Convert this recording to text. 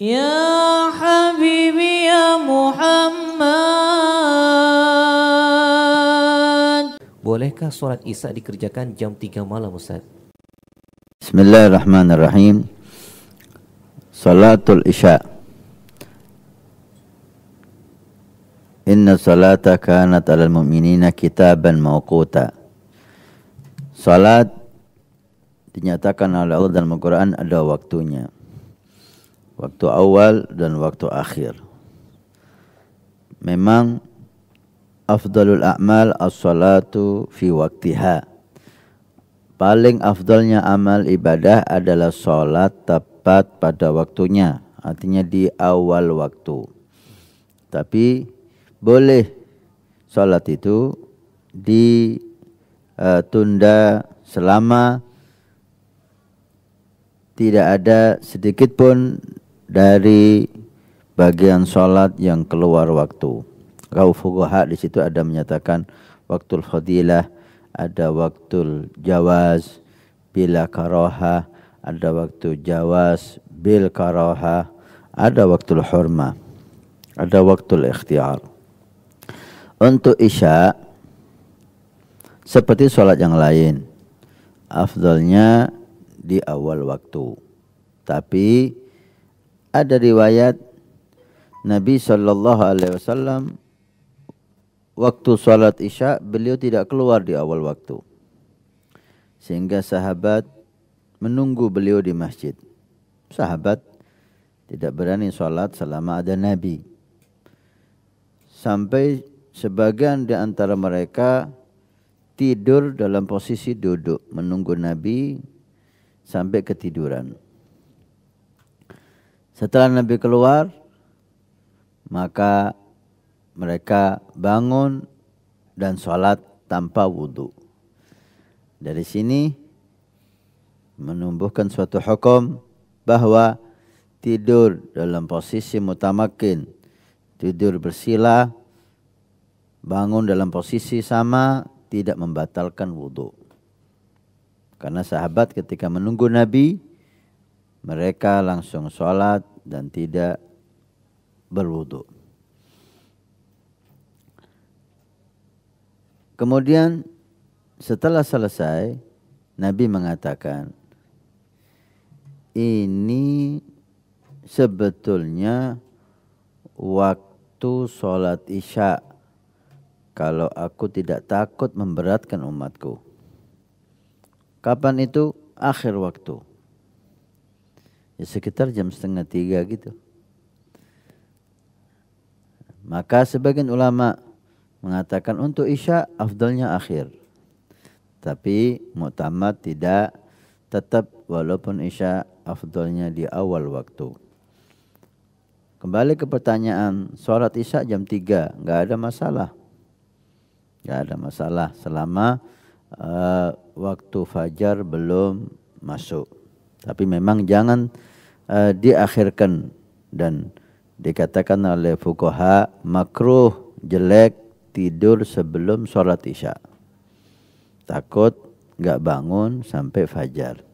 Ya Habibi ya Muhammad Bolehkah sholat isya dikerjakan jam 3 malam Ustaz? Bismillahirrahmanirrahim Salatul isya Inna salata kanat alal mu'minina kitaban mawquta Salat dinyatakan oleh Allah dalam Al-Quran ada waktunya waktu awal dan waktu akhir. Memang afdalul a'mal as-salatu fi waktiha. Paling afdalnya amal ibadah adalah salat tepat pada waktunya, artinya di awal waktu. Tapi boleh salat itu ditunda selama tidak ada sedikit pun dari bagian sholat yang keluar waktu. Kau di situ ada menyatakan waktu fadilah, ada waktu jawaz, bila karoha, ada waktu jawaz, bil karoha, ada waktu hurma, ada waktu ikhtiar. Untuk isya, seperti sholat yang lain, afdalnya di awal waktu. Tapi ada riwayat Nabi Shallallahu Alaihi Wasallam waktu sholat isya beliau tidak keluar di awal waktu sehingga sahabat menunggu beliau di masjid sahabat tidak berani sholat selama ada Nabi sampai sebagian di antara mereka tidur dalam posisi duduk menunggu Nabi sampai ketiduran. Setelah Nabi keluar, maka mereka bangun dan sholat tanpa wudhu. Dari sini menumbuhkan suatu hukum bahwa tidur dalam posisi mutamakin, tidur bersila, bangun dalam posisi sama tidak membatalkan wudhu. Karena sahabat ketika menunggu Nabi mereka langsung sholat dan tidak berwudu. Kemudian setelah selesai, Nabi mengatakan, ini sebetulnya waktu sholat isya kalau aku tidak takut memberatkan umatku. Kapan itu? Akhir waktu ya sekitar jam setengah tiga gitu. Maka sebagian ulama mengatakan untuk isya afdalnya akhir. Tapi muktamad tidak tetap walaupun isya afdalnya di awal waktu. Kembali ke pertanyaan, sholat isya jam 3, nggak ada masalah. Nggak ada masalah selama uh, waktu fajar belum masuk. Tapi memang jangan uh, diakhirkan dan dikatakan oleh fukoha makruh jelek tidur sebelum sholat isya takut nggak bangun sampai fajar